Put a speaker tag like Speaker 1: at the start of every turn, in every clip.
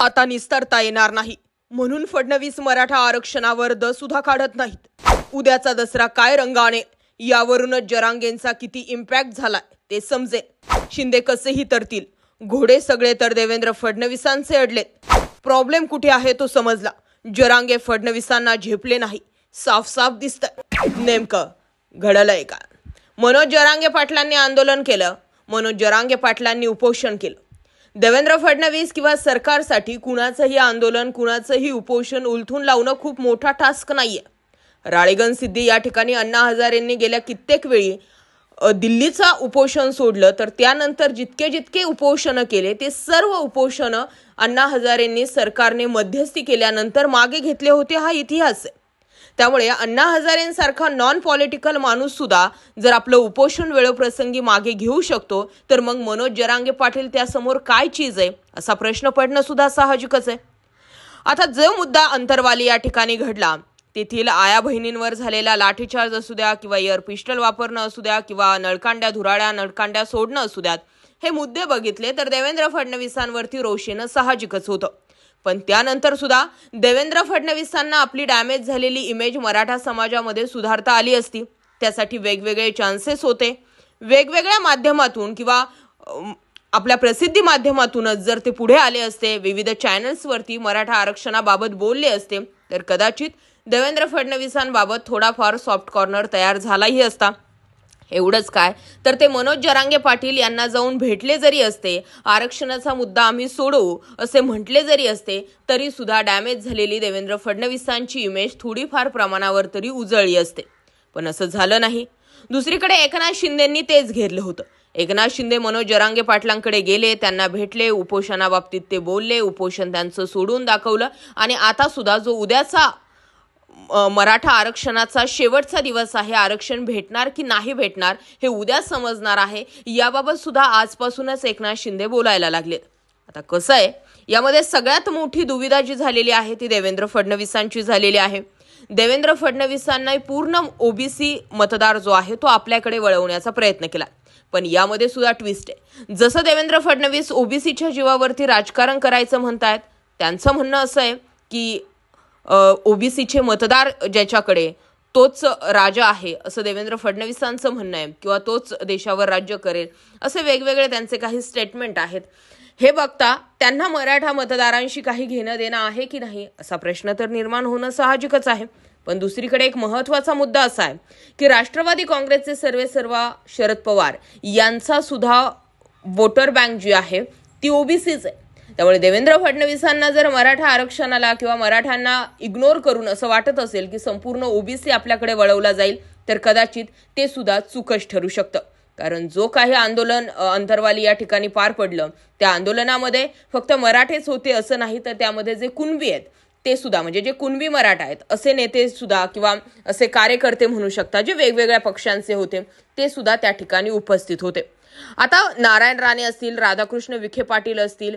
Speaker 1: आता निस्तरता येणार नाही म्हणून फडणवीस मराठा आरक्षणावर द सुद्धा काढत नाहीत उद्याचा दसरा काय रंगाने यावरूनच जरांगेंचा किती इम्पॅक्ट झालाय ते समजेल शिंदे कसेही तरतील घोडे सगळे तर देवेंद्र फडणवीसांचे अडलेत प्रॉब्लेम कुठे आहे तो समजला जरांगे फडणवीसांना झेपले नाही साफ साफ दिसत नेमकं घडलंय का मनोज जरांगे पाटलांनी आंदोलन केलं मनोज जरांगे पाटलांनी उपोषण केलं देवेंद्र फडणवीस किंवा सरकारसाठी कुणाचंही आंदोलन कुणाचंही उपोषण उलथून लावणं खूप मोठा टास्क नाही आहे राळेगण सिद्धी या ठिकाणी अण्णा हजारेंनी गेल्या कित्येक वेळी दिल्लीचं उपोषण सोडलं तर त्यानंतर जितके जितके उपोषणं केले ते सर्व उपोषणं अण्णा हजारेंनी सरकारने मध्यस्थी केल्यानंतर मागे घेतले होते हा इतिहास आहे त्यामुळे अण्णा हजारेंसारखा नॉन पॉलिटिकल माणूस सुद्धा जर आपलं उपोषण वेळोप्रसंगी मागे घेऊ शकतो तर मग मनोज जरांगे पाटील त्यासमोर काय चीज आहे असा प्रश्न पडणं सुद्धा साहजिकच आहे आता जो मुद्दा अंतरवाली या ठिकाणी घडला तेथील आया बहिणींवर झालेला लाठीचार्ज असू द्या किंवा एअर पिस्टल वापरणं असू द्या किंवा नळकांड्या धुराळ्या नळकांड्या सोडणं असू द्यात हे मुद्दे बघितले तर देवेंद्र फडणवीसांवरती रोषेनं साहजिकच होतं पण त्यानंतर सुद्धा देवेंद्र फडणवीसांना आपली डॅमेज झालेली इमेज मराठा समाजामध्ये सुधारता आली असती त्यासाठी वेगवेगळे चान्सेस होते वेगवेगळ्या माध्यमातून किंवा आपल्या प्रसिद्धी माध्यमातूनच जर ते पुढे आले असते विविध चॅनल्सवरती मराठा आरक्षणाबाबत बोलले असते तर कदाचित देवेंद्र फडणवीसांबाबत थोडाफार सॉफ्ट कॉर्नर तयार झालाही असता एवढंच काय तर ते मनोज जरांगे पाटील यांना जाऊन भेटले जरी असते आरक्षणाचा मुद्दा आम्ही सोडवू असे म्हटले जरी असते तरी सुद्धा डॅमेज झालेली देवेंद्र फडणवीसांची इमेज थोडीफार प्रमाणावर तरी उजळली असते पण असं झालं नाही दुसरीकडे एकनाथ शिंदेंनी तेच घेरलं होतं एकनाथ शिंदे मनोज जरांगे पाटलांकडे गेले त्यांना भेटले उपोषणाबाबतीत ते बोलले उपोषण त्यांचं सोडून दाखवलं आणि आता सुद्धा जो उद्याचा मराठा आरक्षणाचा शेवटचा दिवस आहे आरक्षण भेटणार की नाही भेटणार हे उद्या समजणार आहे याबाबत सुद्धा आजपासूनच एकनाथ शिंदे बोलायला लागलेत आता कसं आहे यामध्ये सगळ्यात मोठी दुविधा जी झालेली आहे ती देवेंद्र फडणवीसांची झालेली आहे देवेंद्र फडणवीसांना पूर्ण ओबीसी मतदार जो आहे तो आपल्याकडे वळवण्याचा प्रयत्न केला पण यामध्ये सुद्धा ट्विस्ट आहे जसं देवेंद्र फडणवीस ओबीसीच्या जीवावरती राजकारण करायचं म्हणतायत त्यांचं म्हणणं असं आहे की ओबीसीचे मतदार ज्याच्याकडे तोच राजा आहे असं देवेंद्र फडणवीसांचं म्हणणं आहे किंवा तोच देशावर राज्य करेल असे वेगवेगळे त्यांचे काही स्टेटमेंट आहेत हे बघता त्यांना मराठा मतदारांशी काही घेणं देणं आहे की नाही असा प्रश्न तर निर्माण होणं साहजिकच आहे पण दुसरीकडे एक महत्वाचा मुद्दा असा आहे की राष्ट्रवादी काँग्रेसचे सर्वे सर्वा शरद पवार यांचा सुद्धा वोटर बँक जी आहे ती ओबीसीच आहे त्यामुळे देवेंद्र फडणवीसांना जर मराठा आरक्षणाला किंवा मराठ्यांना इग्नोर करून असं वाटत असेल की संपूर्ण ओबीसी आपल्याकडे वळवला जाईल तर कदाचित ते सुद्धा चुकच ठरू शकतं कारण जो काही आंदोलन अंतरवाली या ठिकाणी पार पडलं त्या आंदोलनामध्ये फक्त मराठेच होते असं नाही तर त्यामध्ये जे कुणबी आहेत ते सुद्धा म्हणजे जे कुणबी मराठा आहेत असे नेते सुद्धा किंवा असे कार्यकर्ते म्हणू शकता जे वेगवेगळ्या पक्षांचे होते ते सुद्धा त्या ठिकाणी उपस्थित होते आता नारायण राणे असतील राधाकृष्ण विखे पाटील असतील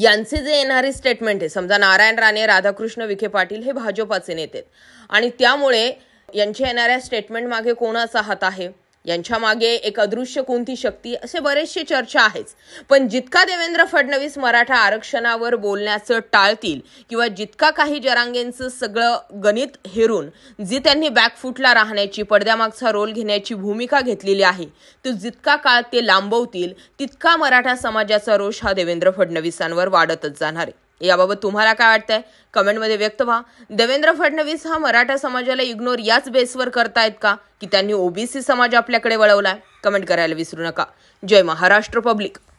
Speaker 1: यांचे जे येणारे स्टेटमेंट आहे समजा नारायण राणे राधाकृष्ण विखे पाटील हे भाजपाचे नेते आणि त्यामुळे यांच्या येणाऱ्या स्टेटमेंट मागे कोणाचा हात आहे यांच्या मागे एक अदृश्य कोणती शक्ती असे बरेचसे चर्चा आहेच पण जितका देवेंद्र फडणवीस मराठा आरक्षणावर बोलण्याचं टाळतील किंवा जितका काही जरांगेंचं सगळं गणित हेरून जी त्यांनी बॅकफूटला राहण्याची पडद्यामागचा रोल घेण्याची भूमिका घेतलेली आहे तो जितका काळ ते लांबवतील तितका मराठा समाजाचा रोष हा देवेंद्र फडणवीसांवर वाढतच जाणार आहे याबाबत तुम्हाला काय वाटतंय कमेंटमध्ये व्यक्त व्हा देवेंद्र फडणवीस हा मराठा समाजाला इग्नोर याच बेसवर करतायत का की त्यांनी ओबीसी समाज आपल्याकडे वळवलाय कमेंट करायला विसरू नका जय महाराष्ट्र पब्लिक